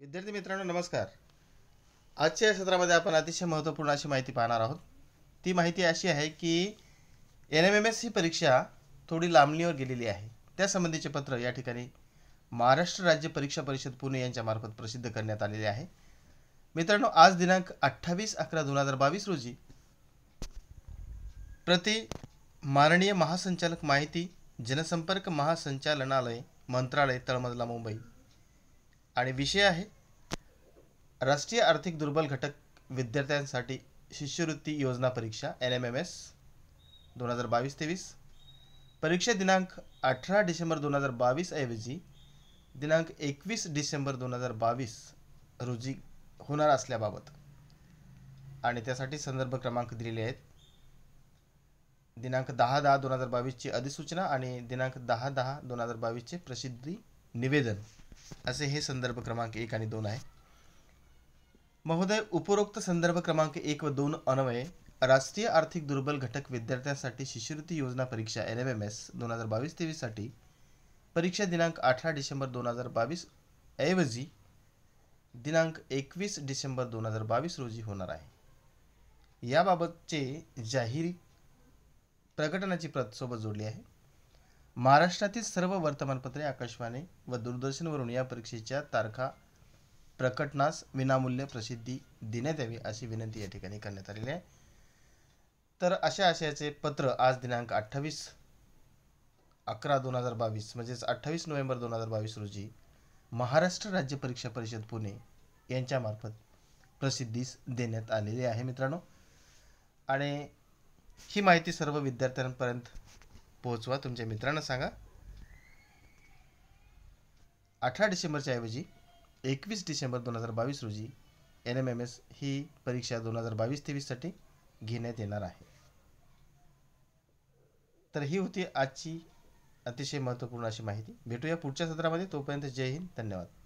विद्यार्थी मित्रांनो नमस्कार आजच्या या सत्रामध्ये आपण अतिशय महत्त्वपूर्ण अशी माहिती पाहणार आहोत ती माहिती अशी आहे की एन एम एम एस ही परीक्षा थोडी लांबणीवर गेलेली आहे त्यासंबंधीचे पत्र या ठिकाणी महाराष्ट्र राज्य परीक्षा परिषद पुणे यांच्यामार्फत प्रसिद्ध करण्यात आलेले आहे मित्रांनो आज दिनांक अठ्ठावीस अकरा दोन हजार बावीस रोजी प्रति माननीय महासंचालक माहिती जनसंपर्क महासंचालनालय मंत्रालय तळमजला मुंबई आणि विषय आहे राष्ट्रीय आर्थिक दुर्बल घटक विद्यार्थ्यांसाठी शिष्यवृत्ती योजना परीक्षा एन एम एम एस दोन हजार बावीस तेवीस परीक्षा दिनांक अठरा डिसेंबर दोन हजार बावीस ऐवजी दिनांक एकवीस डिसेंबर दोन हजार बावीस रोजी होणार असल्याबाबत आणि त्यासाठी संदर्भ क्रमांक दिलेले आहेत दिनांक दहा दहा दोन हजार बावीसची अधिसूचना आणि दिनांक दहा दहा दोन हजार बावीसचे प्रसिद्धी निवेदन असे हे संदर्भ क्रमांक एक आणि दोन आहे महोदय उपरोक्त संदर्भ क्रमांक एक व दोन अन्वये राष्ट्रीय आर्थिक दुर्बल घटक विद्यार्थ्यांसाठी शिष्यवृत्ती योजना परीक्षा एन एम एम एस दोन हजार बावीस तेवीससाठी परीक्षा दिनांक अठरा डिसेंबर दोन हजार बावीस ऐवजी दिनांक एकवीस डिसेंबर दोन हजार बावीस रोजी होणार आहे याबाबतचे जाहीर प्रकटनाची प्रत सोबत जोडली आहे महाराष्ट्रातील सर्व वर्तमानपत्रे आकाशवाणी व दूरदर्शनवरून या परीक्षेच्या तारखा प्रकटनास विनामूल्य प्रसिद्धी देण्यात यावी अशी विनंती या ठिकाणी करण्यात आलेली आहे तर अशा आशयाचे पत्र आज दिनांक अठ्ठावीस अकरा दोन हजार बावीस म्हणजेच अठ्ठावीस नोव्हेंबर दोन हजार बावीस रोजी महाराष्ट्र राज्य परीक्षा परिषद पुणे यांच्यामार्फत प्रसिद्धीस देण्यात आलेली आहे मित्रांनो आणि ही माहिती सर्व विद्यार्थ्यांपर्यंत पोहोचवा तुमच्या मित्रांना सांगा अठरा डिसेंबरच्या ऐवजी एकवीस डिसेंबर दोन हजार बावीस रोजी एन एम एम एस ही परीक्षा दोन हजार बावीस तेवीससाठी घेण्यात येणार आहे तर ही होती आजची अतिशय महत्त्वपूर्ण अशी माहिती भेटूया पुढच्या सत्रामध्ये तोपर्यंत जय हिंद धन्यवाद